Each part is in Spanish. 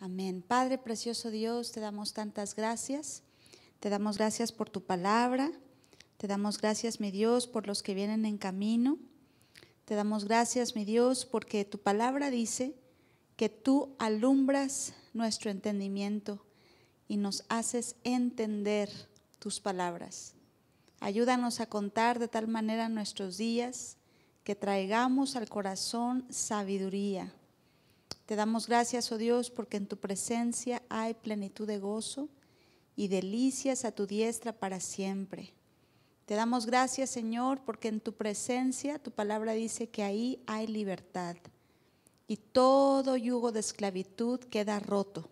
Amén. Padre precioso Dios, te damos tantas gracias. Te damos gracias por tu palabra. Te damos gracias, mi Dios, por los que vienen en camino. Te damos gracias, mi Dios, porque tu palabra dice que tú alumbras nuestro entendimiento y nos haces entender tus palabras. Ayúdanos a contar de tal manera nuestros días que traigamos al corazón sabiduría te damos gracias, oh Dios, porque en tu presencia hay plenitud de gozo y delicias a tu diestra para siempre. Te damos gracias, Señor, porque en tu presencia tu palabra dice que ahí hay libertad y todo yugo de esclavitud queda roto,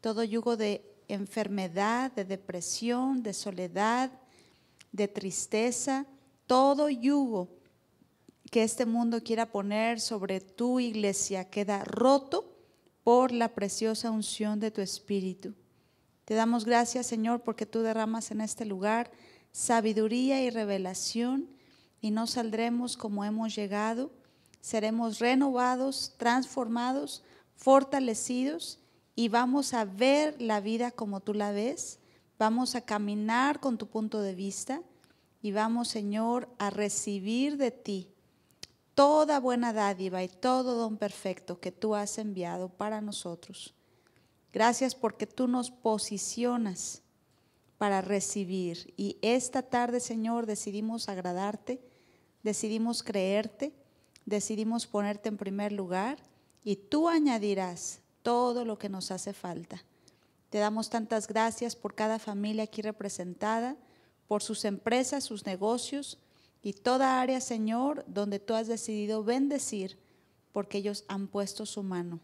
todo yugo de enfermedad, de depresión, de soledad, de tristeza, todo yugo que este mundo quiera poner sobre tu iglesia queda roto por la preciosa unción de tu Espíritu. Te damos gracias, Señor, porque tú derramas en este lugar sabiduría y revelación y no saldremos como hemos llegado. Seremos renovados, transformados, fortalecidos y vamos a ver la vida como tú la ves. Vamos a caminar con tu punto de vista y vamos, Señor, a recibir de ti toda buena dádiva y todo don perfecto que tú has enviado para nosotros. Gracias porque tú nos posicionas para recibir. Y esta tarde, Señor, decidimos agradarte, decidimos creerte, decidimos ponerte en primer lugar y tú añadirás todo lo que nos hace falta. Te damos tantas gracias por cada familia aquí representada, por sus empresas, sus negocios, y toda área, Señor, donde tú has decidido bendecir, porque ellos han puesto su mano.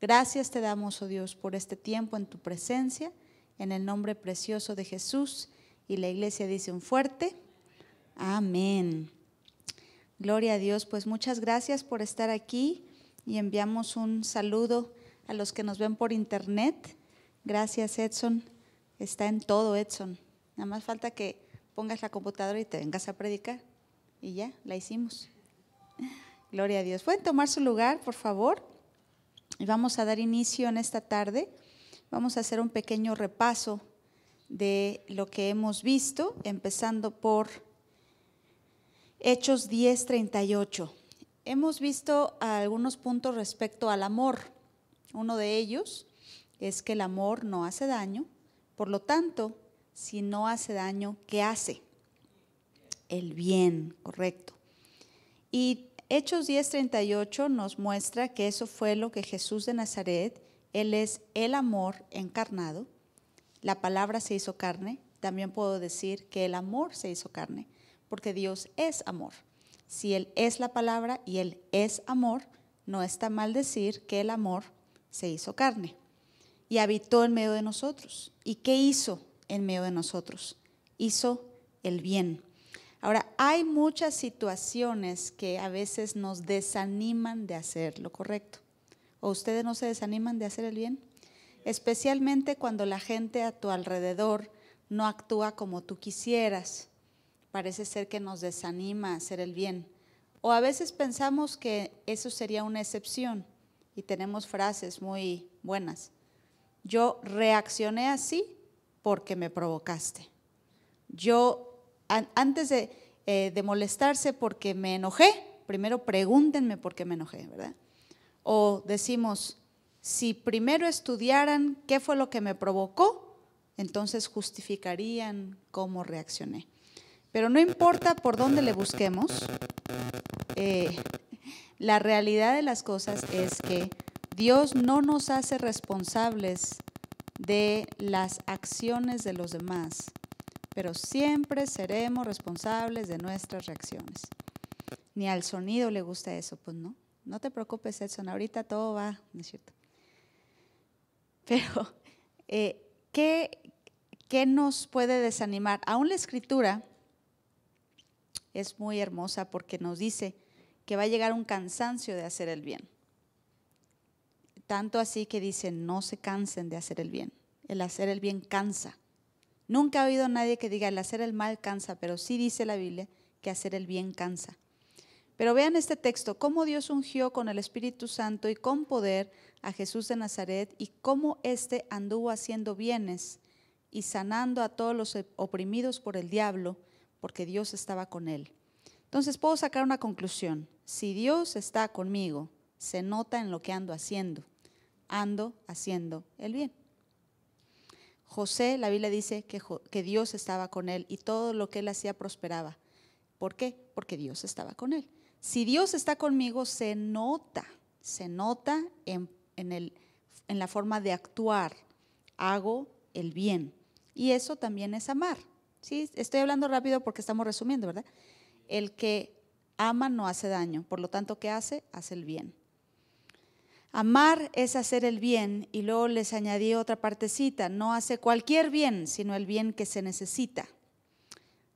Gracias te damos, oh Dios, por este tiempo en tu presencia, en el nombre precioso de Jesús. Y la iglesia dice un fuerte, amén. Gloria a Dios, pues muchas gracias por estar aquí y enviamos un saludo a los que nos ven por internet. Gracias Edson, está en todo Edson. Nada más falta que pongas la computadora y te vengas a predicar. Y ya, la hicimos. Gloria a Dios. Pueden tomar su lugar, por favor. Y vamos a dar inicio en esta tarde. Vamos a hacer un pequeño repaso de lo que hemos visto, empezando por Hechos 10:38. Hemos visto algunos puntos respecto al amor. Uno de ellos es que el amor no hace daño, por lo tanto, si no hace daño, ¿qué hace? el bien, correcto. Y Hechos 10:38 nos muestra que eso fue lo que Jesús de Nazaret, Él es el amor encarnado, la palabra se hizo carne, también puedo decir que el amor se hizo carne, porque Dios es amor. Si Él es la palabra y Él es amor, no está mal decir que el amor se hizo carne y habitó en medio de nosotros. ¿Y qué hizo en medio de nosotros? Hizo el bien. Ahora, hay muchas situaciones que a veces nos desaniman de hacer lo correcto. ¿O ustedes no se desaniman de hacer el bien? Especialmente cuando la gente a tu alrededor no actúa como tú quisieras. Parece ser que nos desanima hacer el bien. O a veces pensamos que eso sería una excepción y tenemos frases muy buenas. Yo reaccioné así porque me provocaste. Yo antes eh, de, molestarse porque me enojé, primero pregúntenme por qué me enojé, ¿verdad? O decimos, si primero estudiaran qué fue lo que me provocó, entonces justificarían cómo reaccioné. Pero no importa por dónde le busquemos, eh, la realidad de las cosas es que Dios no nos hace responsables de las acciones de los demás, pero siempre seremos responsables de nuestras reacciones. Ni al sonido le gusta eso, pues no. No te preocupes, Edson, ahorita todo va, ¿no es cierto? Pero, eh, ¿qué, ¿qué nos puede desanimar? Aún la escritura es muy hermosa porque nos dice que va a llegar un cansancio de hacer el bien. Tanto así que dice, no se cansen de hacer el bien. El hacer el bien cansa. Nunca ha habido nadie que diga el hacer el mal cansa, pero sí dice la Biblia que hacer el bien cansa. Pero vean este texto, cómo Dios ungió con el Espíritu Santo y con poder a Jesús de Nazaret y cómo éste anduvo haciendo bienes y sanando a todos los oprimidos por el diablo, porque Dios estaba con él. Entonces puedo sacar una conclusión. Si Dios está conmigo, se nota en lo que ando haciendo. Ando haciendo el bien. José, la Biblia dice que, Dios estaba con él y todo lo que él hacía prosperaba. ¿Por qué? Porque Dios estaba con él. Si Dios está conmigo, se nota, se nota en, en la forma de actuar. Hago el bien. Y eso también es amar. ¿sí? Estoy hablando rápido porque estamos resumiendo, ¿verdad? El que ama no hace daño, por lo tanto, ¿qué hace? Hace el bien. Amar es hacer el bien y luego les añadí otra partecita, no hace cualquier bien, sino el bien que se necesita.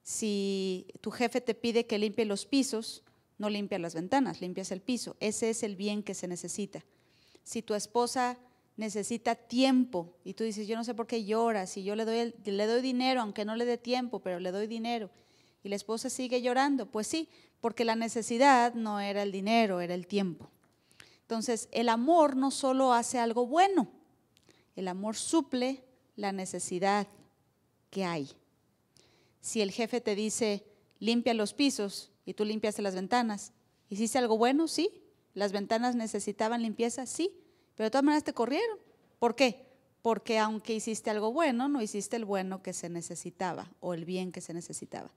Si tu jefe te pide que limpie los pisos, no limpia las ventanas, limpias el piso. Ese es el bien que se necesita. Si tu esposa necesita tiempo y tú dices, yo no sé por qué llora, si yo le doy, le doy dinero, aunque no le dé tiempo, pero le doy dinero, y la esposa sigue llorando, pues sí, porque la necesidad no era el dinero, era el tiempo. Entonces, el amor no solo hace algo bueno, el amor suple la necesidad que hay. Si el jefe te dice, limpia los pisos y tú limpiaste las ventanas, ¿hiciste algo bueno? Sí. ¿Las ventanas necesitaban limpieza? Sí. Pero de todas maneras te corrieron. ¿Por qué? Porque aunque hiciste algo bueno, no hiciste el bueno que se necesitaba o el bien que se necesitaba.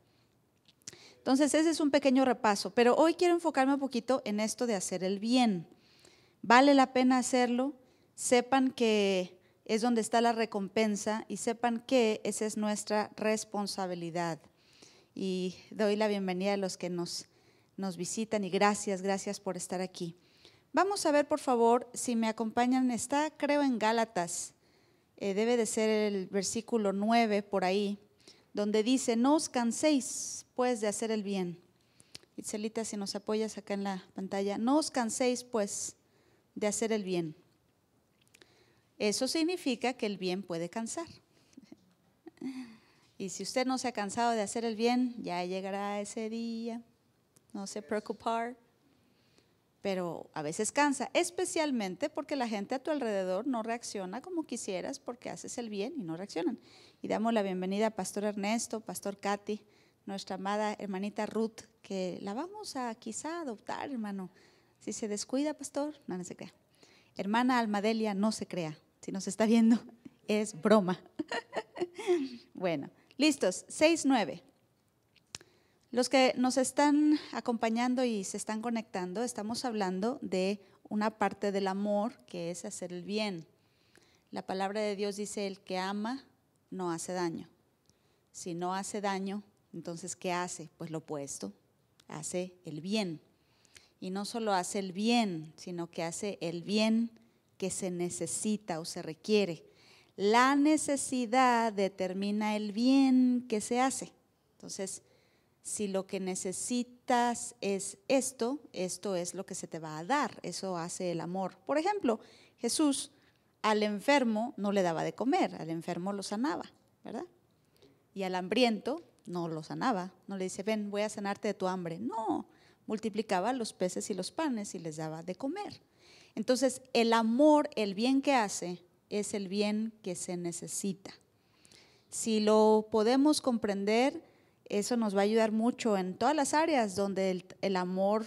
Entonces, ese es un pequeño repaso, pero hoy quiero enfocarme un poquito en esto de hacer el bien vale la pena hacerlo, sepan que es donde está la recompensa y sepan que esa es nuestra responsabilidad. Y doy la bienvenida a los que nos, nos visitan y gracias, gracias por estar aquí. Vamos a ver, por favor, si me acompañan, está creo en Gálatas, eh, debe de ser el versículo 9 por ahí, donde dice, no os canséis pues de hacer el bien. Itzelita, si nos apoyas acá en la pantalla, no os canséis pues de hacer el bien. Eso significa que el bien puede cansar. Y si usted no se ha cansado de hacer el bien, ya llegará ese día. No se preocupar. Pero a veces cansa, especialmente porque la gente a tu alrededor no reacciona como quisieras porque haces el bien y no reaccionan. Y damos la bienvenida a Pastor Ernesto, Pastor Katy, nuestra amada hermanita Ruth, que la vamos a quizá adoptar, hermano si se descuida, pastor, no, se crea. Hermana Almadelia, no se crea. Si nos está viendo, es broma. bueno, listos. 6-9. Los que nos están acompañando y se están conectando, estamos hablando de una parte del amor que es hacer el bien. La palabra de Dios dice, el que ama no hace daño. Si no hace daño, entonces ¿qué hace? Pues lo opuesto, hace el bien y no solo hace el bien, sino que hace el bien que se necesita o se requiere. La necesidad determina el bien que se hace. Entonces, si lo que necesitas es esto, esto es lo que se te va a dar. Eso hace el amor. Por ejemplo, Jesús al enfermo no le daba de comer, al enfermo lo sanaba, ¿verdad? Y al hambriento no lo sanaba, no le dice, ven, voy a sanarte de tu hambre. No, multiplicaba los peces y los panes y les daba de comer. Entonces, el amor, el bien que hace, es el bien que se necesita. Si lo podemos comprender, eso nos va a ayudar mucho en todas las áreas donde el, amor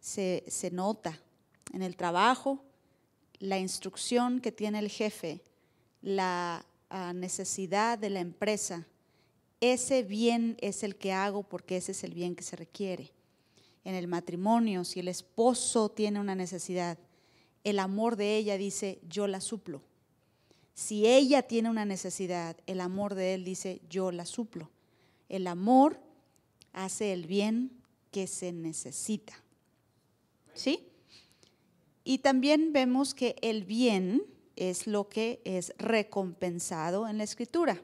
se, nota, en el trabajo, la instrucción que tiene el jefe, la ah, necesidad de la empresa. Ese bien es el que hago porque ese es el bien que se requiere en el matrimonio, si el esposo tiene una necesidad, el amor de ella dice, yo la suplo. Si ella tiene una necesidad, el amor de él dice, yo la suplo. El amor hace el bien que se necesita. ¿Sí? Y también vemos que el bien es lo que es recompensado en la escritura.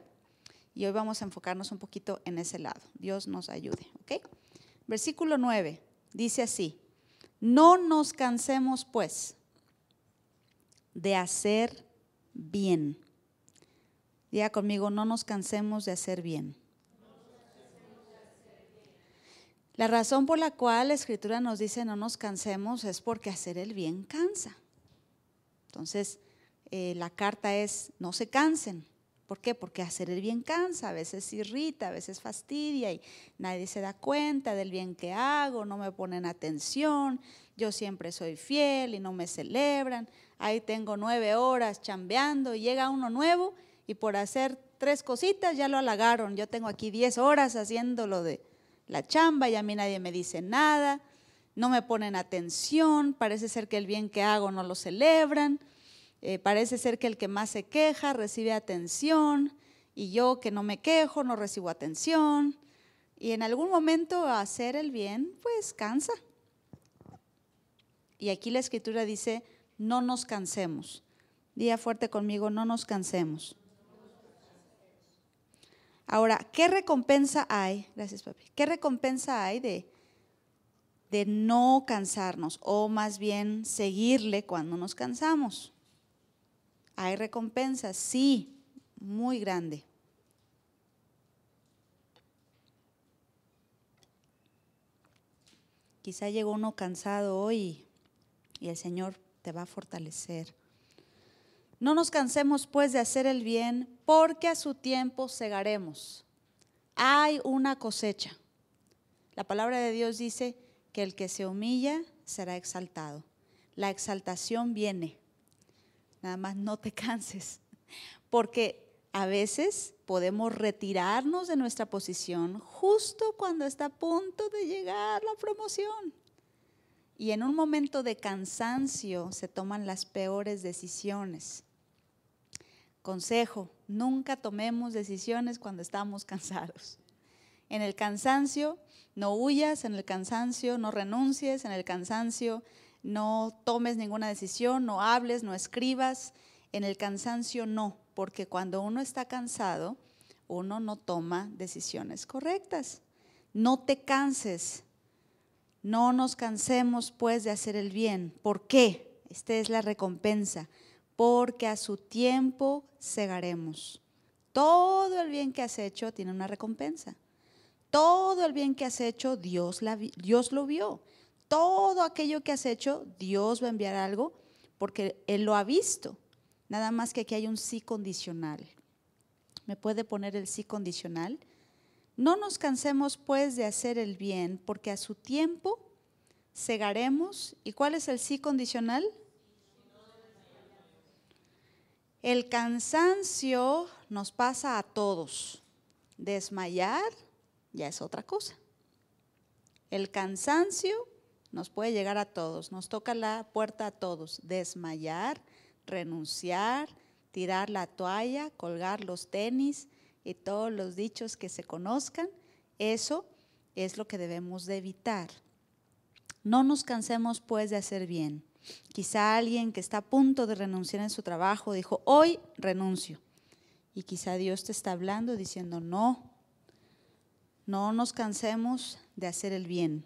Y hoy vamos a enfocarnos un poquito en ese lado. Dios nos ayude, ¿ok? Versículo 9. Dice así, no nos cansemos pues de hacer bien. Diga conmigo, no nos cansemos de hacer bien. La razón por la cual la escritura nos dice no nos cansemos es porque hacer el bien cansa. Entonces, eh, la carta es no se cansen. ¿Por qué? Porque hacer el bien cansa, a veces irrita, a veces fastidia y nadie se da cuenta del bien que hago, no me ponen atención, yo siempre soy fiel y no me celebran, ahí tengo nueve horas chambeando y llega uno nuevo y por hacer tres cositas ya lo halagaron, yo tengo aquí diez horas haciéndolo de la chamba y a mí nadie me dice nada, no me ponen atención, parece ser que el bien que hago no lo celebran eh, parece ser que el que más se queja recibe atención y yo que no me quejo no recibo atención. Y en algún momento hacer el bien, pues cansa. Y aquí la escritura dice, no nos cansemos. Día fuerte conmigo, no nos cansemos. Ahora, ¿qué recompensa hay? Gracias, papi. ¿Qué recompensa hay de, de no cansarnos o más bien seguirle cuando nos cansamos? ¿Hay recompensa? Sí, muy grande. Quizá llegó uno cansado hoy y el Señor te va a fortalecer. No nos cansemos pues de hacer el bien, porque a su tiempo segaremos. Hay una cosecha. La palabra de Dios dice que el que se humilla será exaltado. La exaltación viene. Nada más no te canses, porque a veces podemos retirarnos de nuestra posición justo cuando está a punto de llegar la promoción. Y en un momento de cansancio se toman las peores decisiones. Consejo, nunca tomemos decisiones cuando estamos cansados. En el cansancio, no huyas, en el cansancio, no renuncies, en el cansancio, no tomes ninguna decisión, no hables, no escribas. En el cansancio no, porque cuando uno está cansado, uno no toma decisiones correctas. No te canses, no nos cansemos pues de hacer el bien. ¿Por qué? Esta es la recompensa, porque a su tiempo segaremos. Todo el bien que has hecho tiene una recompensa. Todo el bien que has hecho, Dios, Dios lo vio todo aquello que has hecho, Dios va a enviar algo porque Él lo ha visto. Nada más que aquí hay un sí condicional. ¿Me puede poner el sí condicional? No nos cansemos pues de hacer el bien, porque a su tiempo segaremos. ¿Y cuál es el sí condicional? El cansancio nos pasa a todos. Desmayar ya es otra cosa. El cansancio nos puede llegar a todos, nos toca la puerta a todos, desmayar, renunciar, tirar la toalla, colgar los tenis y todos los dichos que se conozcan, eso es lo que debemos de evitar. No nos cansemos pues de hacer bien. Quizá alguien que está a punto de renunciar en su trabajo dijo, hoy renuncio. Y quizá Dios te está hablando diciendo, no, no nos cansemos de hacer el bien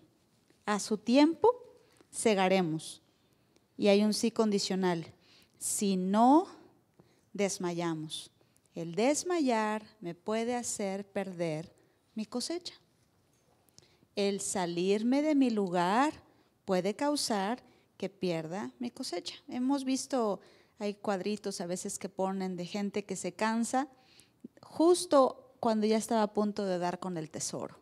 a su tiempo segaremos. Y hay un sí condicional, si no desmayamos. El desmayar me puede hacer perder mi cosecha. El salirme de mi lugar puede causar que pierda mi cosecha. Hemos visto, hay cuadritos a veces que ponen de gente que se cansa justo cuando ya estaba a punto de dar con el tesoro.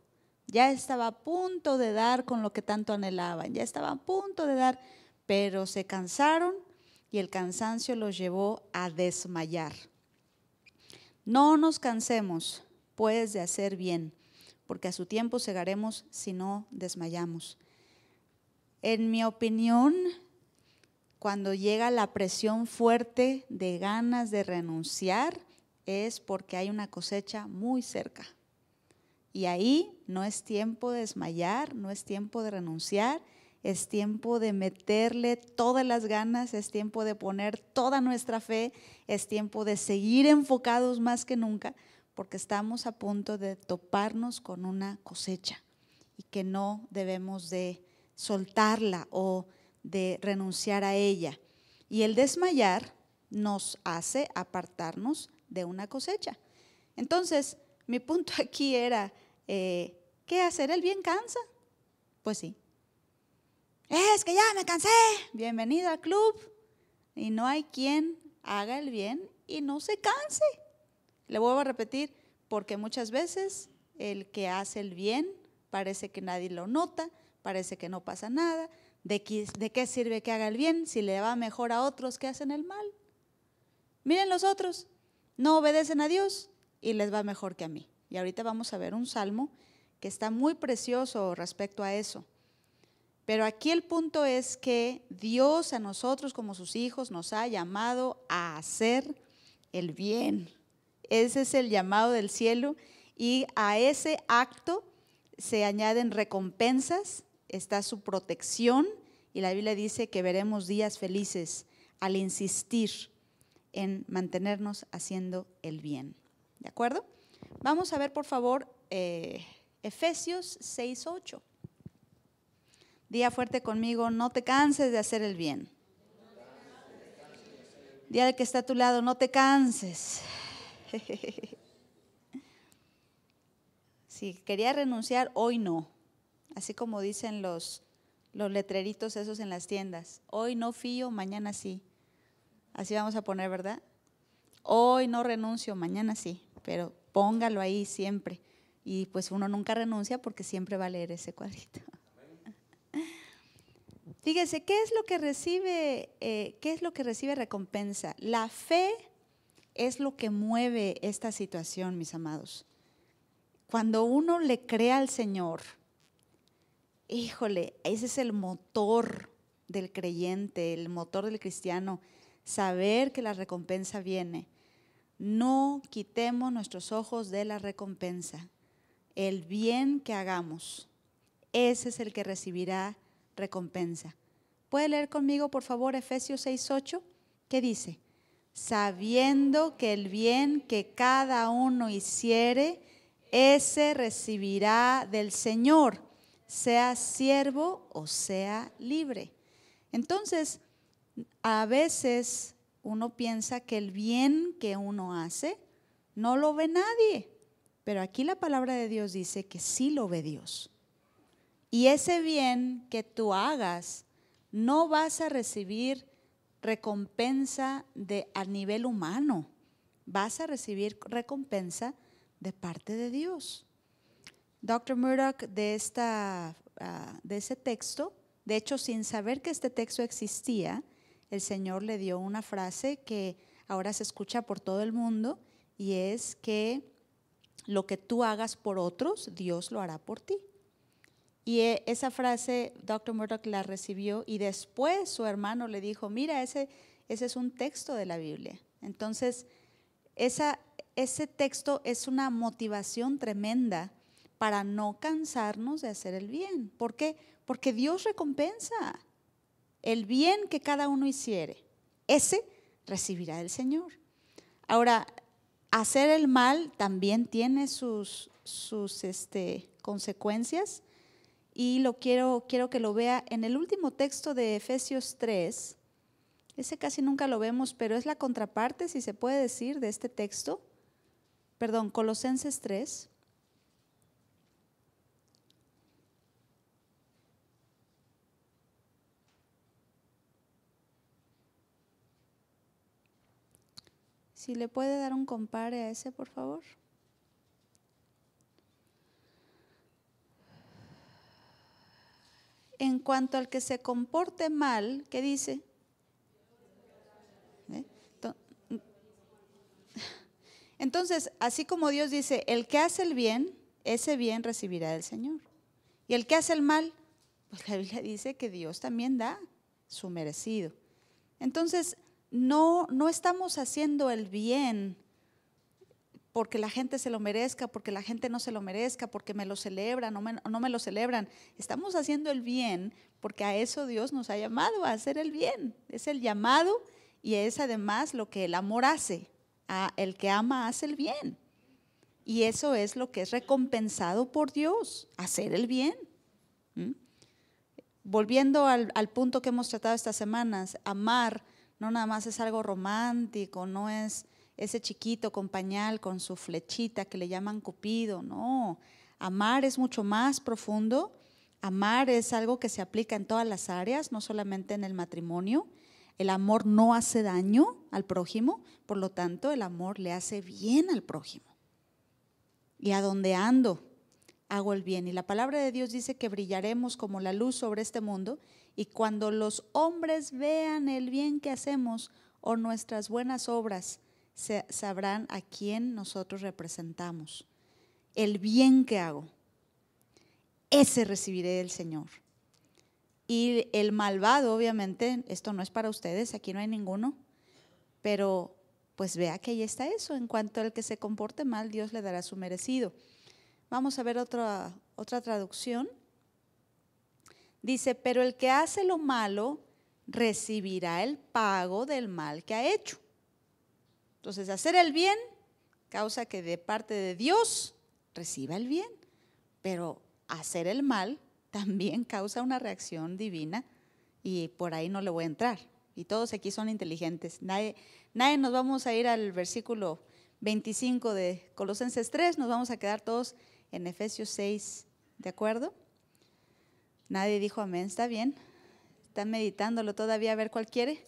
Ya estaba a punto de dar con lo que tanto anhelaban, ya estaba a punto de dar, pero se cansaron y el cansancio los llevó a desmayar. No nos cansemos, pues, de hacer bien, porque a su tiempo segaremos si no desmayamos. En mi opinión, cuando llega la presión fuerte de ganas de renunciar, es porque hay una cosecha muy cerca. Y ahí no es tiempo de desmayar, no es tiempo de renunciar, es tiempo de meterle todas las ganas, es tiempo de poner toda nuestra fe, es tiempo de seguir enfocados más que nunca, porque estamos a punto de toparnos con una cosecha y que no debemos de soltarla o de renunciar a ella. Y el desmayar nos hace apartarnos de una cosecha. Entonces, mi punto aquí era, eh, ¿qué hacer? ¿El bien cansa? Pues sí. Es que ya me cansé. Bienvenido al club. Y no hay quien haga el bien y no se canse. Le vuelvo a repetir, porque muchas veces el que hace el bien parece que nadie lo nota, parece que no pasa nada. ¿De ¿De qué, sirve que haga el bien si le va mejor a otros que hacen el mal? Miren los otros, no obedecen a Dios, y les va mejor que a mí. Y ahorita vamos a ver un salmo que está muy precioso respecto a eso. Pero aquí el punto es que Dios a nosotros como sus hijos nos ha llamado a hacer el bien. Ese es el llamado del cielo y a ese acto se añaden recompensas, está su protección y la Biblia dice que veremos días felices al insistir en mantenernos haciendo el bien. ¿De acuerdo? Vamos a ver, por favor, eh, Efesios 6.8. Día fuerte conmigo, no te canses de hacer el bien. Día de que está a tu lado, no te canses. Si quería renunciar, hoy no. Así como dicen los, los letreritos esos en las tiendas. Hoy no fío, mañana sí. Así vamos a poner, ¿verdad? Hoy no renuncio, mañana sí pero póngalo ahí siempre. Y pues uno nunca renuncia porque siempre va a leer ese cuadrito. Fíjese, ¿qué es lo que recibe, eh, qué es lo que recibe recompensa? La fe es lo que mueve esta situación, mis amados. Cuando uno le cree al Señor, híjole, ese es el motor del creyente, el motor del cristiano, saber que la recompensa viene no quitemos nuestros ojos de la recompensa. El bien que hagamos, ese es el que recibirá recompensa. ¿Puede leer conmigo, por favor, Efesios 6:8? ¿Qué dice? Sabiendo que el bien que cada uno hiciere, ese recibirá del Señor, sea siervo o sea libre. Entonces, a veces uno piensa que el bien que uno hace no lo ve nadie, pero aquí la palabra de Dios dice que sí lo ve Dios. Y ese bien que tú hagas, no vas a recibir recompensa de, a nivel humano, vas a recibir recompensa de parte de Dios. Dr. Murdoch de, esta, ah, de ese texto, de hecho sin saber que este texto existía, el Señor le dio una frase que ahora se escucha por todo el mundo y es que lo que tú hagas por otros, Dios lo hará por ti. Y e, esa frase Dr. Murdoch la recibió y después su hermano le dijo, mira, ese, ese es un texto de la Biblia. Entonces, esa, ese texto es una motivación tremenda para no cansarnos de hacer el bien. ¿Por qué? Porque Dios recompensa el bien que cada uno hiciere, ese recibirá el Señor. Ahora, hacer el mal también tiene sus, este, consecuencias y lo quiero, quiero que lo vea en el último texto de Efesios 3. Ese casi nunca lo vemos, pero es la contraparte, si se puede decir, de este texto. Perdón, Colosenses 3. Si le puede dar un compare a ese, por favor. En cuanto al que se comporte mal, ¿qué dice? ¿Eh? Entonces, así como Dios dice, el que hace el bien, ese bien recibirá del Señor. Y el que hace el mal, pues la Biblia dice que Dios también da su merecido. Entonces, no, no estamos haciendo el bien porque la gente se lo merezca, porque la gente no se lo merezca, porque me lo celebran o no, no me lo celebran. Estamos haciendo el bien porque a eso Dios nos ha llamado, a hacer el bien. Es el llamado y es además lo que el amor hace. el que ama hace el bien. Y eso es lo que es recompensado por Dios, hacer el bien. ¿Mm? Volviendo al, al punto que hemos tratado estas semanas, amar no nada más es algo romántico, no es ese chiquito con pañal, con su flechita que le llaman Cupido, no. Amar es mucho más profundo. Amar es algo que se aplica en todas las áreas, no solamente en el matrimonio. El amor no hace daño al prójimo, por lo tanto el amor le hace bien al prójimo. Y a donde ando, hago el bien. Y la palabra de Dios dice que brillaremos como la luz sobre este mundo y cuando los hombres vean el bien que hacemos o nuestras buenas obras, sabrán a quién nosotros representamos. El bien que hago, ese recibiré del Señor. Y el malvado, obviamente, esto no es para ustedes, aquí no hay ninguno, pero pues vea que ahí está eso. En cuanto al que se comporte mal, Dios le dará su merecido. Vamos a ver otra, otra traducción. Dice, pero el que hace lo malo recibirá el pago del mal que ha hecho. Entonces, hacer el bien causa que de parte de Dios reciba el bien, pero hacer el mal también causa una reacción divina y por ahí no le voy a entrar. Y todos aquí son inteligentes. Nadie, nadie nos vamos a ir al versículo 25 de Colosenses 3, nos vamos a quedar todos en Efesios 6, ¿de acuerdo? Nadie dijo amén, está bien. Están meditándolo todavía, a ver cuál quiere.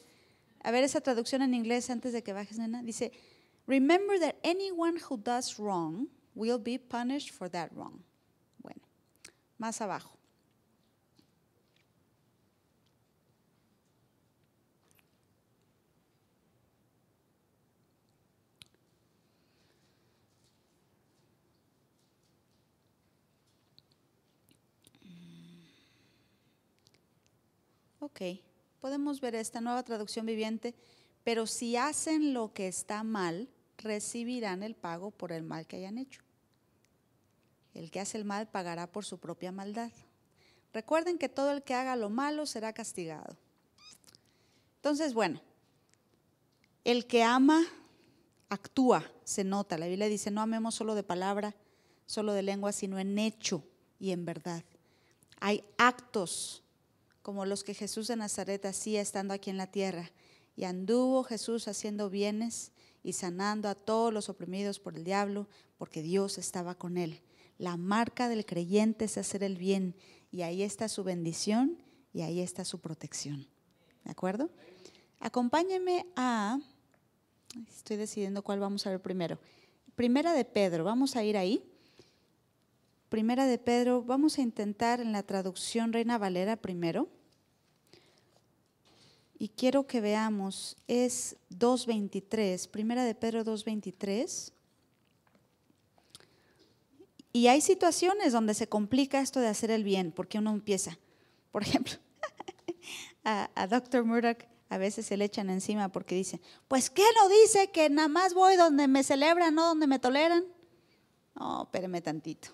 A ver esa traducción en inglés antes de que bajes, nena. Dice, remember that anyone who does wrong will be punished for that wrong. Bueno, más abajo. Ok, podemos ver esta nueva traducción viviente, pero si hacen lo que está mal, recibirán el pago por el mal que hayan hecho. El que hace el mal pagará por su propia maldad. Recuerden que todo el que haga lo malo será castigado. Entonces, bueno, el que ama actúa, se nota. La Biblia dice, no amemos solo de palabra, solo de lengua, sino en hecho y en verdad. Hay actos como los que Jesús de Nazaret hacía estando aquí en la tierra. Y anduvo Jesús haciendo bienes y sanando a todos los oprimidos por el diablo, porque Dios estaba con él. La marca del creyente es hacer el bien, y ahí está su bendición y ahí está su protección. ¿De acuerdo? Acompáñeme a, estoy decidiendo cuál vamos a ver primero. Primera de Pedro, vamos a ir ahí. Primera de Pedro, vamos a intentar en la traducción Reina Valera primero. Y quiero que veamos, es 2.23, Primera de Pedro 2.23. Y hay situaciones donde se complica esto de hacer el bien, porque uno empieza, por ejemplo, a, Doctor Dr. Murdoch a veces se le echan encima porque dice, pues ¿qué no dice que nada más voy donde me celebran, no donde me toleran? No, espéreme tantito.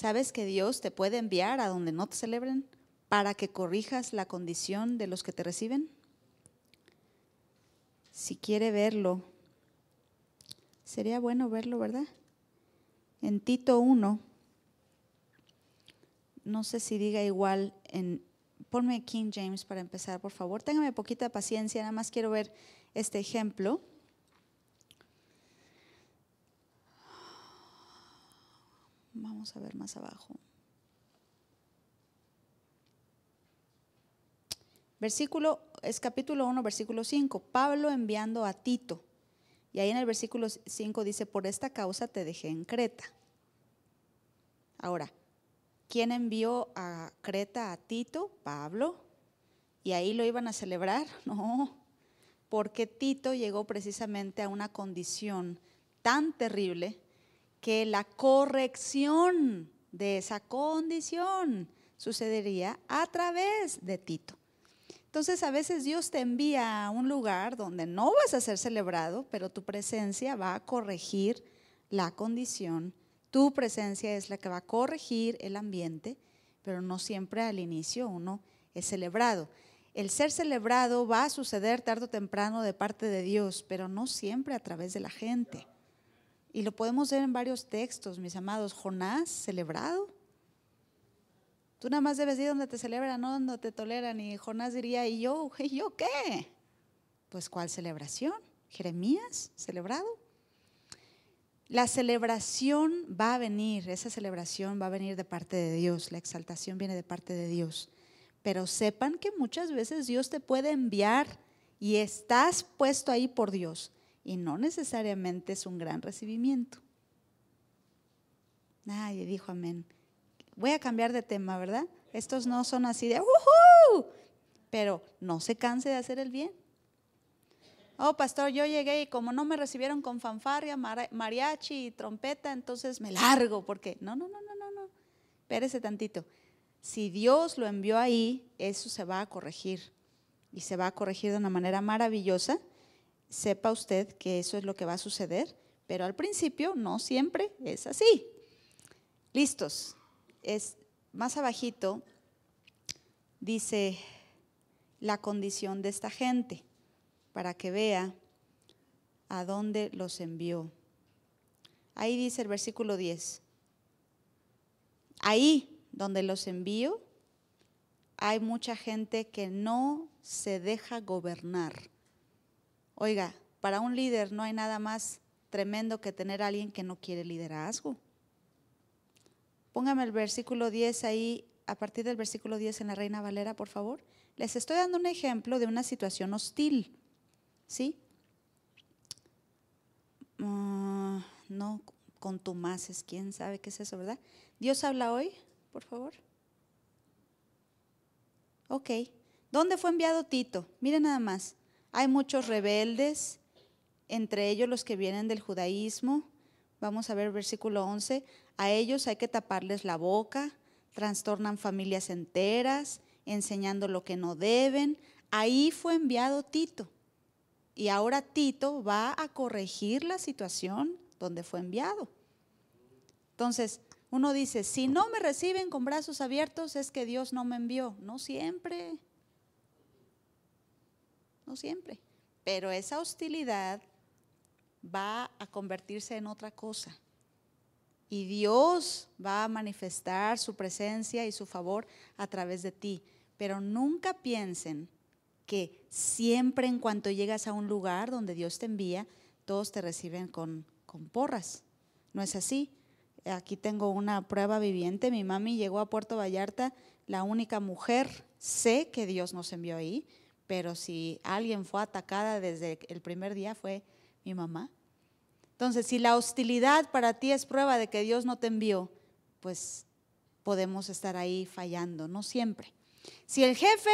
¿Sabes que Dios te puede enviar a donde no te celebren para que corrijas la condición de los que te reciben? Si quiere verlo, sería bueno verlo, ¿verdad? En Tito 1, no sé si diga igual en... Ponme King James para empezar, por favor. Téngame poquita paciencia, nada más quiero ver este ejemplo. Vamos a ver más abajo. Versículo, es capítulo 1, versículo 5. Pablo enviando a Tito. Y ahí en el versículo 5 dice, por esta causa te dejé en Creta. Ahora, ¿quién envió a Creta a Tito? Pablo. ¿Y ahí lo iban a celebrar? No, porque Tito llegó precisamente a una condición tan terrible que la corrección de esa condición sucedería a través de Tito. Entonces a veces Dios te envía a un lugar donde no vas a ser celebrado, pero tu presencia va a corregir la condición. Tu presencia es la que va a corregir el ambiente, pero no siempre al inicio uno es celebrado. El ser celebrado va a suceder tarde o temprano de parte de Dios, pero no siempre a través de la gente. Y lo podemos ver en varios textos, mis amados. Jonás, celebrado. Tú nada más debes ir donde te celebran, no donde te toleran. Y Jonás diría, ¿y yo? ¿Y yo qué? Pues ¿cuál celebración? Jeremías, celebrado. La celebración va a venir, esa celebración va a venir de parte de Dios, la exaltación viene de parte de Dios. Pero sepan que muchas veces Dios te puede enviar y estás puesto ahí por Dios y no necesariamente es un gran recibimiento. Nadie dijo amén. Voy a cambiar de tema, ¿verdad? Estos no son así de ¡Uhú! Pero no se canse de hacer el bien. Oh, pastor, yo llegué y como no me recibieron con fanfarria, mariachi y trompeta, entonces me largo porque no, no, no, no, no, no. Espérese tantito. Si Dios lo envió ahí, eso se va a corregir y se va a corregir de una manera maravillosa sepa usted que eso es lo que va a suceder, pero al principio no siempre es así. Listos. Es más abajito dice la condición de esta gente para que vea a dónde los envió. Ahí dice el versículo 10. Ahí donde los envío, hay mucha gente que no se deja gobernar Oiga, para un líder no hay nada más tremendo que tener a alguien que no quiere liderazgo. Póngame el versículo 10 ahí, a partir del versículo 10 en la Reina Valera, por favor. Les estoy dando un ejemplo de una situación hostil. ¿Sí? Mm, no, contumaces, quién sabe qué es eso, ¿verdad? Dios habla hoy, por favor. Ok. ¿Dónde fue enviado Tito? Miren nada más. Hay muchos rebeldes, entre ellos los que vienen del judaísmo. Vamos a ver versículo 11. A ellos hay que taparles la boca, trastornan familias enteras, enseñando lo que no deben. Ahí fue enviado Tito. Y ahora Tito va a corregir la situación donde fue enviado. Entonces, uno dice, si no me reciben con brazos abiertos es que Dios no me envió. No siempre siempre, pero esa hostilidad va a convertirse en otra cosa. Y Dios va a manifestar su presencia y su favor a través de ti. Pero nunca piensen que siempre en cuanto llegas a un lugar donde Dios te envía, todos te reciben con, con porras. No es así. Aquí tengo una prueba viviente. Mi mami llegó a Puerto Vallarta, la única mujer, sé que Dios nos envió ahí, pero si alguien fue atacada desde el primer día fue mi mamá. Entonces, si la hostilidad para ti es prueba de que Dios no te envió, pues podemos estar ahí fallando, no siempre. Si el jefe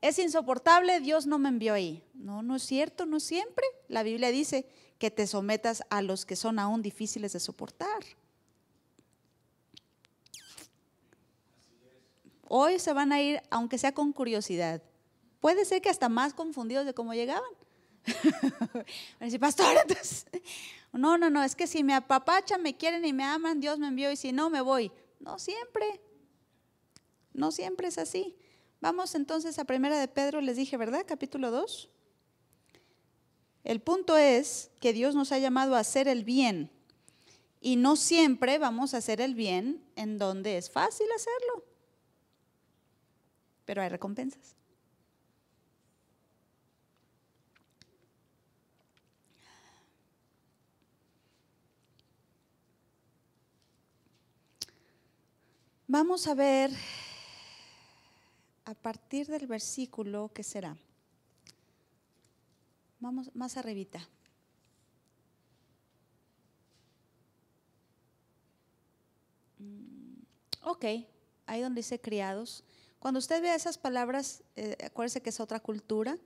es insoportable, Dios no me envió ahí. No, no es cierto, no siempre. La Biblia dice que te sometas a los que son aún difíciles de soportar. Hoy se van a ir, aunque sea con curiosidad, puede ser que hasta más confundidos de cómo llegaban. pastor, entonces, no, no, no, es que si me apapachan, me quieren y me aman, Dios me envió y si no, me voy. No siempre, no siempre es así. Vamos entonces a primera de Pedro, les dije, ¿verdad? Capítulo 2. El punto es que Dios nos ha llamado a hacer el bien y no siempre vamos a hacer el bien en donde es fácil hacerlo, pero hay recompensas. Vamos a ver a partir del versículo que será. Vamos más arribita. Mm, ok, ahí donde dice criados. Cuando usted vea esas palabras, eh, acuérdese que es otra cultura,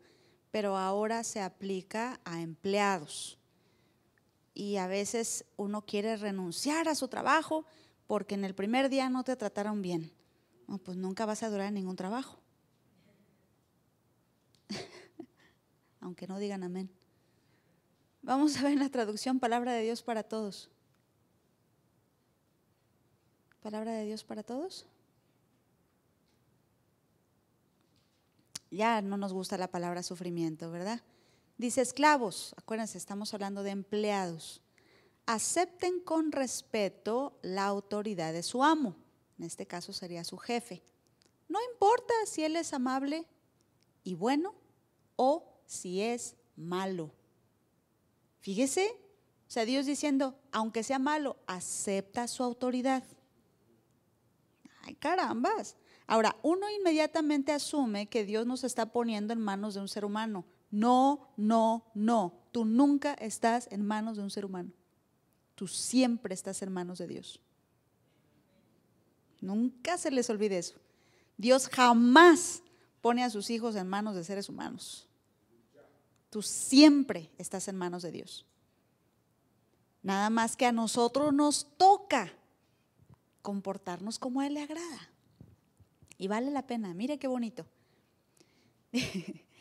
pero ahora se aplica a empleados. Y a veces uno quiere renunciar a su trabajo, porque en el primer día no te trataron bien. pues nunca vas a durar ningún trabajo. Aunque no digan amén. Vamos a ver la traducción Palabra de Dios para todos. Palabra de Dios para todos. Ya no nos gusta la palabra sufrimiento, ¿verdad? Dice esclavos, acuérdense, estamos hablando de empleados acepten con respeto la autoridad de su amo, en este caso sería su jefe. No importa si él es amable y bueno o si es malo. Fíjese, o sea, Dios diciendo, aunque sea malo, acepta su autoridad. Ay, carambas. Ahora, uno inmediatamente asume que Dios nos está poniendo en manos de un ser humano. No, no, no. Tú nunca estás en manos de un ser humano tú siempre estás en manos de Dios. Nunca se les olvide eso. Dios jamás pone a sus hijos en manos de seres humanos. Tú siempre estás en manos de Dios. Nada más que a nosotros nos toca comportarnos como a Él le agrada. Y vale la pena, mire qué bonito.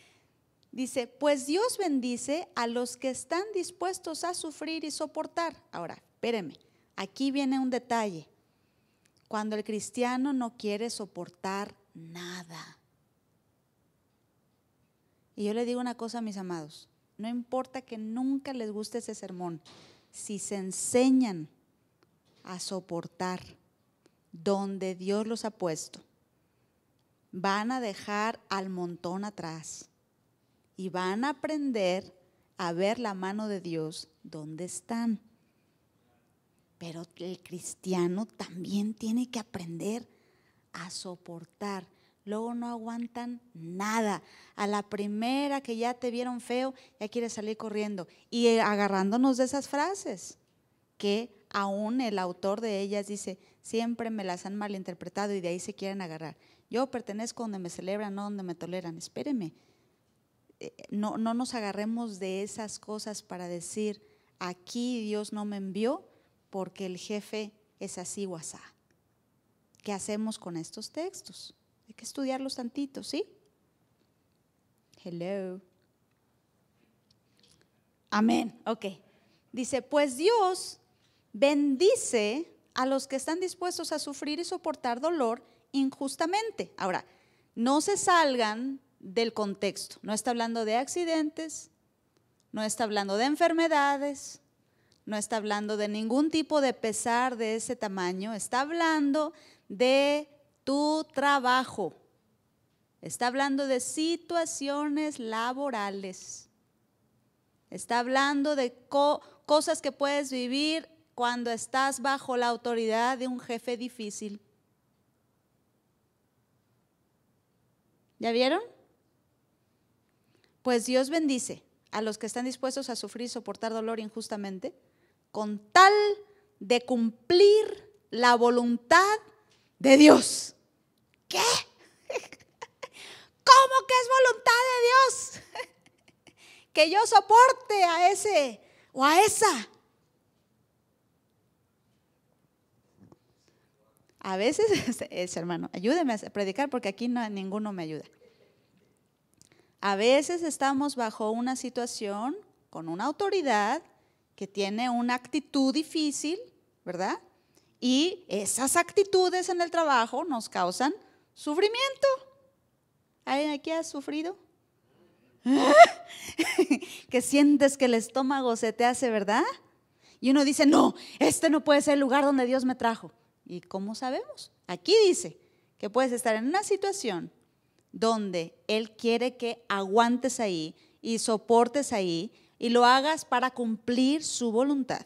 Dice, pues Dios bendice a los que están dispuestos a sufrir y soportar. Ahora, espéreme, aquí viene un detalle. Cuando el cristiano no quiere soportar nada. Y yo le digo una cosa a mis amados, no importa que nunca les guste ese sermón, si se enseñan a soportar donde Dios los ha puesto, van a dejar al montón atrás y van a aprender a ver la mano de Dios donde están. Pero el cristiano también tiene que aprender a soportar. Luego no aguantan nada. A la primera que ya te vieron feo, ya quieres salir corriendo. Y agarrándonos de esas frases, que aún el autor de ellas dice, siempre me las han malinterpretado y de ahí se quieren agarrar. Yo pertenezco donde me celebran, no donde me toleran. Espéreme, eh, no, nos agarremos de esas cosas para decir, aquí Dios no me envió porque el jefe es así o ¿Qué hacemos con estos textos? Hay que estudiarlos tantito, ¿sí? Hello. Amén. Ok. Dice, pues Dios bendice a los que están dispuestos a sufrir y soportar dolor injustamente. Ahora, no se salgan del contexto. No está hablando de accidentes, no está hablando de enfermedades, no está hablando de ningún tipo de pesar de ese tamaño, está hablando de tu trabajo, está hablando de situaciones laborales, está hablando de cosas que puedes vivir cuando estás bajo la autoridad de un jefe difícil. ¿Ya vieron? Pues Dios bendice a los que están dispuestos a sufrir y soportar dolor injustamente, con tal de cumplir la voluntad de Dios. ¿Qué? ¿Cómo que es voluntad de Dios? que yo soporte a ese o a esa. A veces, ese hermano, ayúdeme a predicar porque aquí no, ninguno me ayuda. A veces estamos bajo una situación con una autoridad que tiene una actitud difícil, ¿verdad? Y esas actitudes en el trabajo nos causan sufrimiento. ¿Alguien aquí ha sufrido? que sientes que el estómago se te hace, ¿verdad? Y uno dice, no, este no puede ser el lugar donde Dios me trajo. ¿Y cómo sabemos? Aquí dice que puedes estar en una situación donde Él quiere que aguantes ahí y soportes ahí y lo hagas para cumplir su voluntad.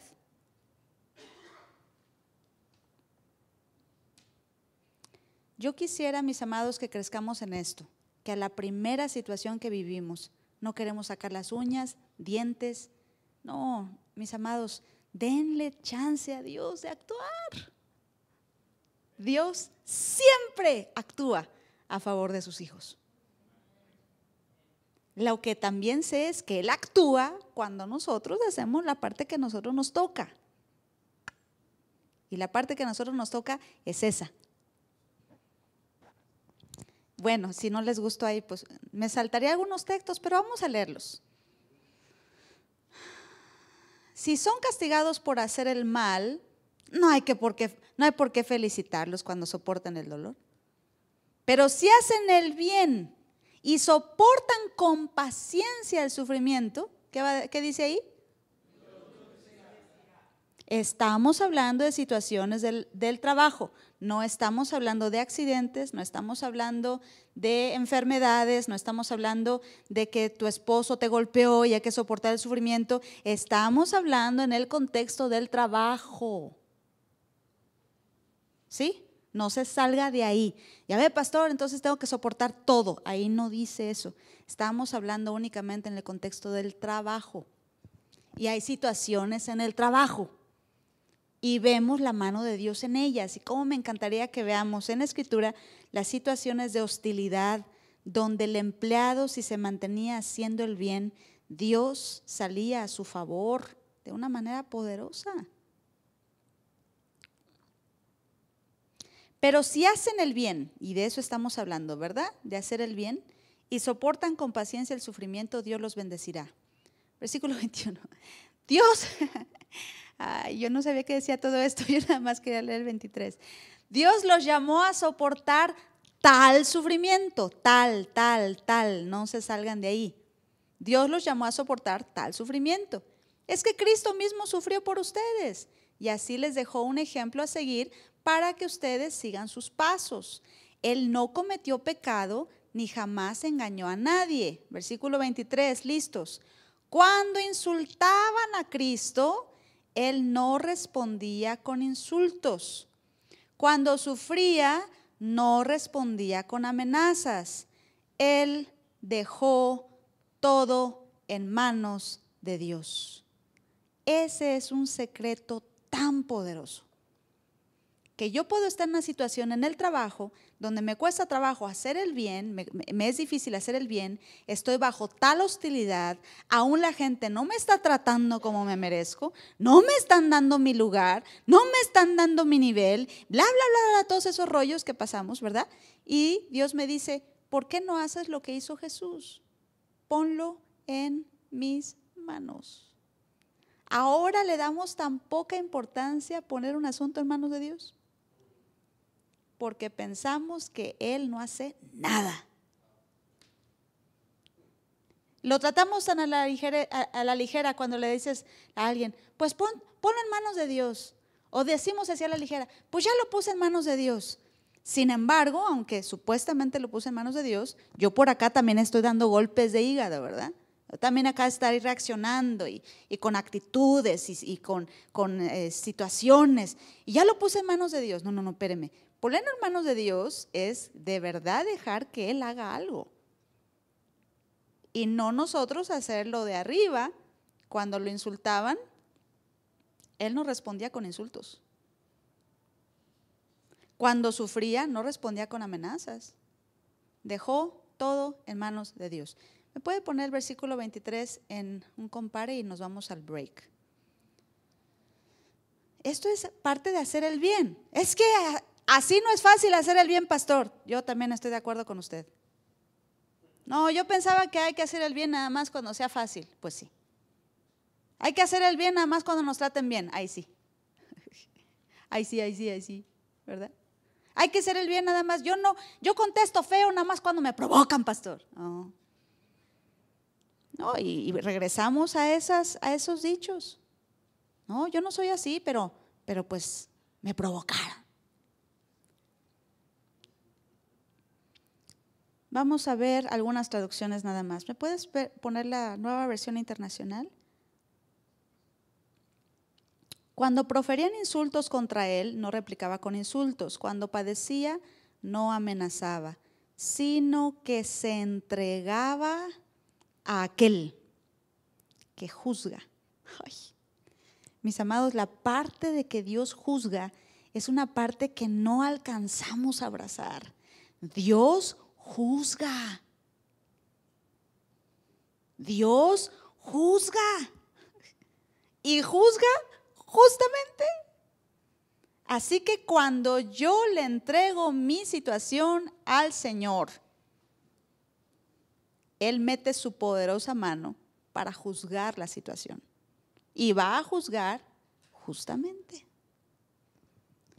Yo quisiera, mis amados, que crezcamos en esto, que a la primera situación que vivimos, no queremos sacar las uñas, dientes. No, mis amados, denle chance a Dios de actuar. Dios siempre actúa a favor de sus hijos. Lo que también sé es que Él actúa cuando nosotros hacemos la parte que nosotros nos toca. Y la parte que nosotros nos toca es esa. Bueno, si no les gustó ahí, pues me saltaría algunos textos, pero vamos a leerlos. Si son castigados por hacer el mal, no hay, que no hay por qué felicitarlos cuando soportan el dolor. Pero si hacen el bien y soportan con paciencia el sufrimiento, ¿qué, dice ahí? Estamos hablando de situaciones del, del, trabajo, no estamos hablando de accidentes, no estamos hablando de enfermedades, no estamos hablando de que tu esposo te golpeó y hay que soportar el sufrimiento, estamos hablando en el contexto del trabajo. ¿Sí? no se salga de ahí. Ya ve, pastor, entonces tengo que soportar todo. Ahí no dice eso. Estamos hablando únicamente en el contexto del trabajo. Y hay situaciones en el trabajo. Y vemos la mano de Dios en ellas. Y cómo me encantaría que veamos en la escritura las situaciones de hostilidad donde el empleado, si se mantenía haciendo el bien, Dios salía a su favor de una manera poderosa. Pero si hacen el bien, y de eso estamos hablando, ¿verdad? De hacer el bien, y soportan con paciencia el sufrimiento, Dios los bendecirá. Versículo 21. Dios, yo no sabía que decía todo esto, yo nada más quería leer el 23. Dios los llamó a soportar tal sufrimiento, tal, tal, tal, no se salgan de ahí. Dios los llamó a soportar tal sufrimiento. Es que Cristo mismo sufrió por ustedes y así les dejó un ejemplo a seguir para que ustedes sigan sus pasos. Él no cometió pecado ni jamás engañó a nadie. Versículo 23, listos. Cuando insultaban a Cristo, Él no respondía con insultos. Cuando sufría, no respondía con amenazas. Él dejó todo en manos de Dios. Ese es un secreto tan poderoso que yo puedo estar en una situación en el trabajo donde me cuesta trabajo hacer el bien, me, es difícil hacer el bien, estoy bajo tal hostilidad, aún la gente no me está tratando como me merezco, no me están dando mi lugar, no me están dando mi nivel, bla, bla, bla, bla, todos esos rollos que pasamos, ¿verdad? Y Dios me dice, ¿por qué no haces lo que hizo Jesús? Ponlo en mis manos. Ahora le damos tan poca importancia poner un asunto en manos de Dios porque pensamos que Él no hace nada. Lo tratamos a la ligera, a la ligera cuando le dices a alguien, pues pon, ponlo en manos de Dios. O decimos a la ligera, pues ya lo puse en manos de Dios. Sin embargo, aunque supuestamente lo puse en manos de Dios, yo por acá también estoy dando golpes de hígado, ¿verdad? Yo también acá estaré reaccionando y, con actitudes y, con, eh, situaciones. Y ya lo puse en manos de Dios. No, no, no, espéreme. Poner en manos de Dios es de verdad dejar que Él haga algo. Y no nosotros hacerlo de arriba. Cuando lo insultaban, Él no respondía con insultos. Cuando sufría, no respondía con amenazas. Dejó todo en manos de Dios. ¿Me puede poner el versículo 23 en un compare y nos vamos al break? Esto es parte de hacer el bien. Es que Así no es fácil hacer el bien, pastor. Yo también estoy de acuerdo con usted. No, yo pensaba que hay que hacer el bien nada más cuando sea fácil. Pues sí. Hay que hacer el bien nada más cuando nos traten bien. Ahí sí. Ahí sí, ahí sí, ahí sí. ¿Verdad? Hay que hacer el bien nada más. Yo no, yo contesto feo nada más cuando me provocan, pastor. Oh. No. No, y, regresamos a, esas, a esos dichos. No, yo no soy así, pero, pero pues me provocaron. Vamos a ver algunas traducciones nada más. ¿Me puedes poner la nueva versión internacional? Cuando proferían insultos contra él, no replicaba con insultos. Cuando padecía, no amenazaba, sino que se entregaba a aquel que juzga. Mis amados, la parte de que Dios juzga es una parte que no alcanzamos a abrazar. Dios juzga. Dios juzga. Y juzga justamente. Así que cuando yo le entrego mi situación al Señor, Él mete su poderosa mano para juzgar la situación. Y va a juzgar justamente.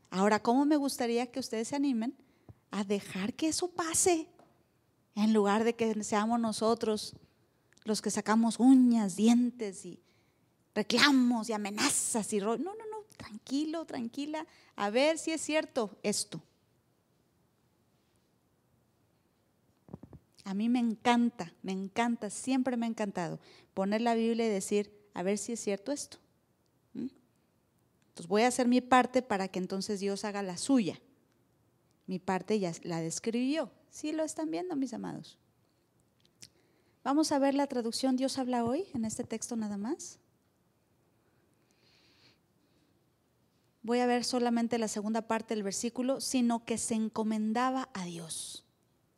Ahora, ¿cómo me gustaría que ustedes se animen a dejar que eso pase? En lugar de que seamos nosotros los que sacamos uñas, dientes y reclamos y amenazas y no, no, no, tranquilo, tranquila, a ver si es cierto esto. A mí me encanta, me encanta, siempre me ha encantado poner la Biblia y decir, a ver si es cierto esto. Entonces voy a hacer mi parte para que entonces Dios haga la suya. Mi parte ya la describió, Sí lo están viendo, mis amados. Vamos a ver la traducción Dios habla hoy en este texto nada más. Voy a ver solamente la segunda parte del versículo, sino que se encomendaba a Dios.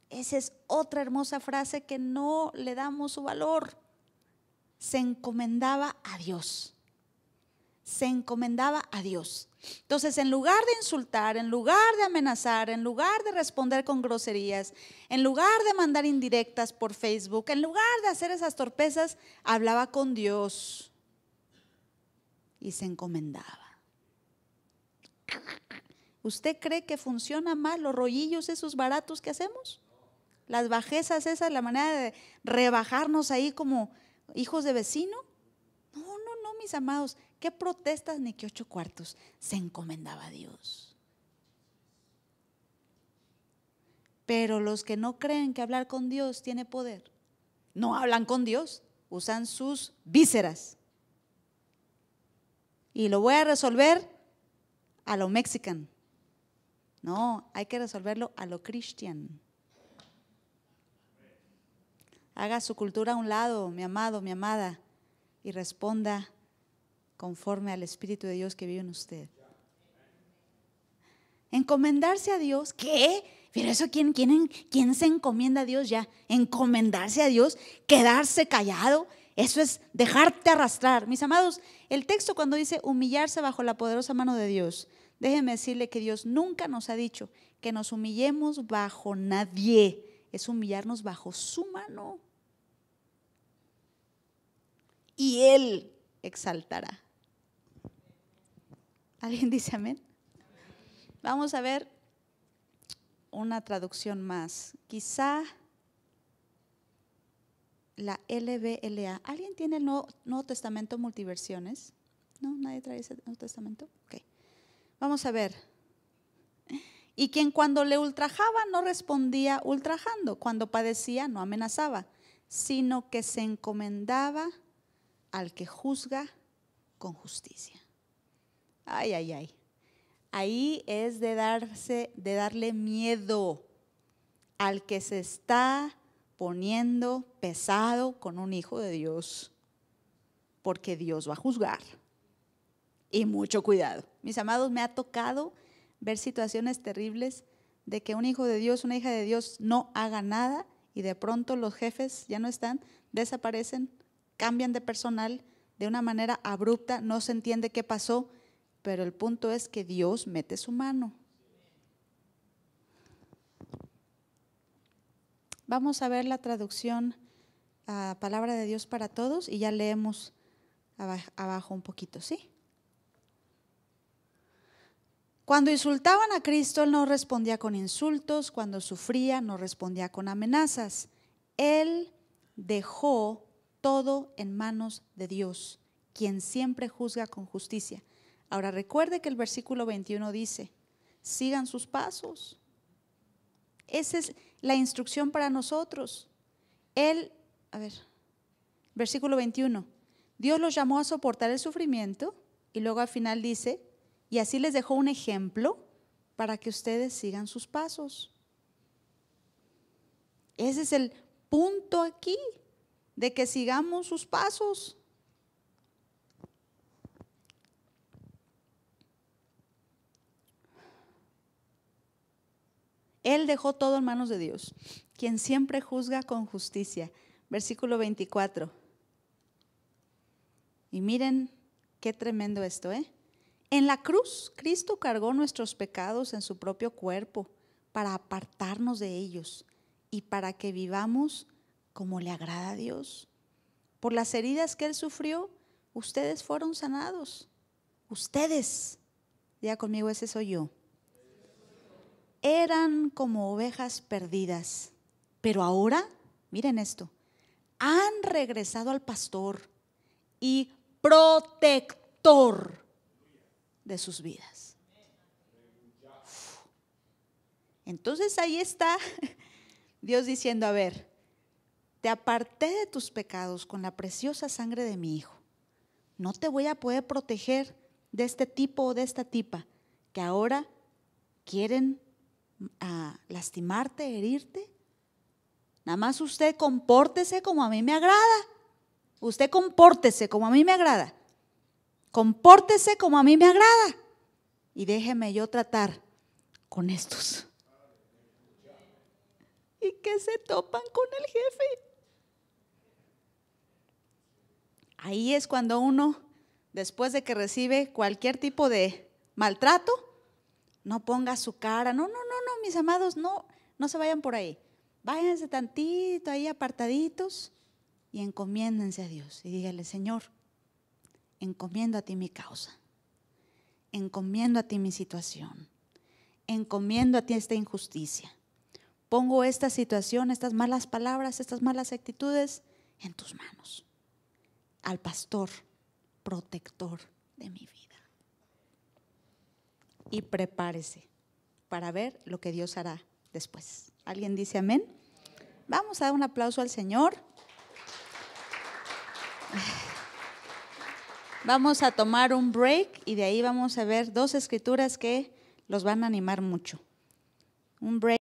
Esa es otra hermosa frase que no le damos su valor. Se encomendaba a Dios se encomendaba a Dios. Entonces, en lugar de insultar, en lugar de amenazar, en lugar de responder con groserías, en lugar de mandar indirectas por Facebook, en lugar de hacer esas torpezas, hablaba con Dios y se encomendaba. ¿Usted cree que funciona mal los rollillos esos baratos que hacemos? Las bajezas esas, la manera de rebajarnos ahí como hijos de vecino. No, no, no, mis amados. ¿Qué protestas ni qué ocho cuartos? Se encomendaba a Dios. Pero los que no creen que hablar con Dios tiene poder, no hablan con Dios, usan sus vísceras. Y lo voy a resolver a lo mexican. No, hay que resolverlo a lo cristian. Haga su cultura a un lado, mi amado, mi amada, y responda conforme al Espíritu de Dios que vive en usted. Encomendarse a Dios, ¿qué? Pero eso, ¿quién, se encomienda a Dios ya? Encomendarse a Dios, quedarse callado, eso es dejarte arrastrar. Mis amados, el texto cuando dice humillarse bajo la poderosa mano de Dios, Déjenme decirle que Dios nunca nos ha dicho que nos humillemos bajo nadie, es humillarnos bajo su mano. Y Él exaltará. ¿Alguien dice amén? Vamos a ver una traducción más. Quizá la LBLA. ¿Alguien tiene el Nuevo, Testamento multiversiones? ¿No? ¿Nadie trae ese Nuevo Testamento? Ok. Vamos a ver. Y quien cuando le ultrajaba no respondía ultrajando, cuando padecía no amenazaba, sino que se encomendaba al que juzga con justicia. Ay, ay, ay. Ahí es de, darse, de darle miedo al que se está poniendo pesado con un hijo de Dios, porque Dios va a juzgar. Y mucho cuidado. Mis amados, me ha tocado ver situaciones terribles de que un hijo de Dios, una hija de Dios no haga nada y de pronto los jefes ya no están, desaparecen, cambian de personal de una manera abrupta, no se entiende qué pasó pero el punto es que Dios mete su mano. Vamos a ver la traducción a ah, Palabra de Dios para Todos y ya leemos abajo un poquito, ¿sí? Cuando insultaban a Cristo, Él no respondía con insultos, cuando sufría, no respondía con amenazas. Él dejó todo en manos de Dios, quien siempre juzga con justicia. Ahora recuerde que el versículo 21 dice, sigan sus pasos. Esa es la instrucción para nosotros. Él, a ver, versículo 21, Dios los llamó a soportar el sufrimiento y luego al final dice, y así les dejó un ejemplo para que ustedes sigan sus pasos. Ese es el punto aquí, de que sigamos sus pasos. Él dejó todo en manos de Dios, quien siempre juzga con justicia. Versículo 24. Y miren qué tremendo esto, ¿eh? En la cruz, Cristo cargó nuestros pecados en su propio cuerpo para apartarnos de ellos y para que vivamos como le agrada a Dios. Por las heridas que Él sufrió, ustedes fueron sanados. Ustedes. Ya conmigo, ese soy yo eran como ovejas perdidas, pero ahora, miren esto, han regresado al pastor y protector de sus vidas. Entonces ahí está Dios diciendo, a ver, te aparté de tus pecados con la preciosa sangre de mi hijo. No te voy a poder proteger de este tipo o de esta tipa que ahora quieren a lastimarte, herirte. Nada más usted compórtese como a mí me agrada. Usted compórtese como a mí me agrada. Compórtese como a mí me agrada. Y déjeme yo tratar con estos. Y que se topan con el jefe. Ahí es cuando uno, después de que recibe cualquier tipo de maltrato, no ponga su cara, no, no, no, no, mis amados, no, no se vayan por ahí. Váyanse tantito ahí apartaditos y encomiéndense a Dios y dígale, Señor, encomiendo a ti mi causa, encomiendo a ti mi situación, encomiendo a ti esta injusticia. Pongo esta situación, estas malas palabras, estas malas actitudes en tus manos, al pastor protector de mi vida y prepárese para ver lo que Dios hará después. ¿Alguien dice amén? Vamos a dar un aplauso al Señor. Vamos a tomar un break y de ahí vamos a ver dos escrituras que los van a animar mucho. Un break.